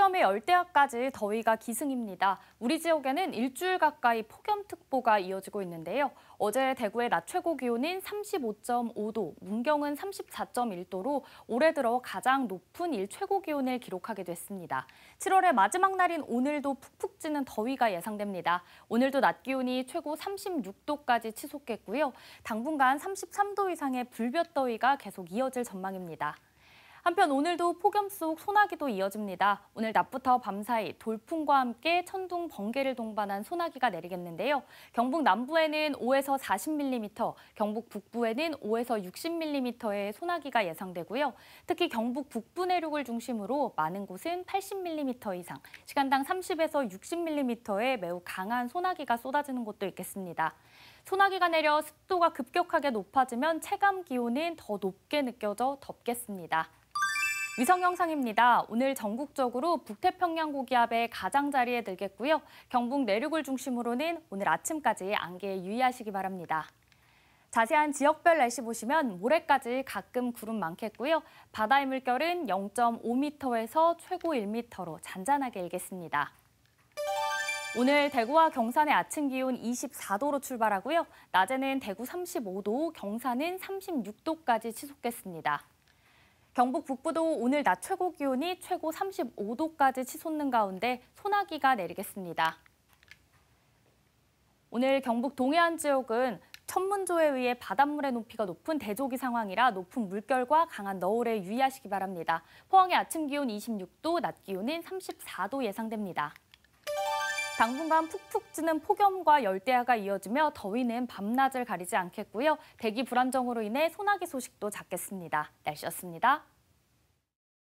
폭염의 열대야까지 더위가 기승입니다. 우리 지역에는 일주일 가까이 폭염특보가 이어지고 있는데요. 어제 대구의 낮 최고 기온인 35.5도, 문경은 34.1도로 올해 들어 가장 높은 일 최고 기온을 기록하게 됐습니다. 7월의 마지막 날인 오늘도 푹푹 찌는 더위가 예상됩니다. 오늘도 낮 기온이 최고 36도까지 치솟겠고요. 당분간 33도 이상의 불볕더위가 계속 이어질 전망입니다. 한편 오늘도 폭염 속 소나기도 이어집니다. 오늘 낮부터 밤사이 돌풍과 함께 천둥, 번개를 동반한 소나기가 내리겠는데요. 경북 남부에는 5에서 40mm, 경북 북부에는 5에서 60mm의 소나기가 예상되고요. 특히 경북 북부 내륙을 중심으로 많은 곳은 80mm 이상, 시간당 30에서 60mm의 매우 강한 소나기가 쏟아지는 곳도 있겠습니다. 소나기가 내려 습도가 급격하게 높아지면 체감 기온은 더 높게 느껴져 덥겠습니다. 위성영상입니다. 오늘 전국적으로 북태평양 고기압의 가장자리에 들겠고요. 경북 내륙을 중심으로는 오늘 아침까지 안개에 유의하시기 바랍니다. 자세한 지역별 날씨 보시면 모레까지 가끔 구름 많겠고요. 바다의 물결은 0.5m에서 최고 1m로 잔잔하게 일겠습니다. 오늘 대구와 경산의 아침 기온 24도로 출발하고요. 낮에는 대구 35도, 경산은 36도까지 치솟겠습니다. 경북 북부도 오늘 낮 최고 기온이 최고 35도까지 치솟는 가운데 소나기가 내리겠습니다. 오늘 경북 동해안 지역은 천문조에 의해 바닷물의 높이가 높은 대조기 상황이라 높은 물결과 강한 너울에 유의하시기 바랍니다. 포항의 아침 기온 26도, 낮 기온은 34도 예상됩니다. 당분간 푹푹 찌는 폭염과 열대야가 이어지며 더위는 밤낮을 가리지 않겠고요. 대기 불안정으로 인해 소나기 소식도 잦겠습니다. 날씨였습니다.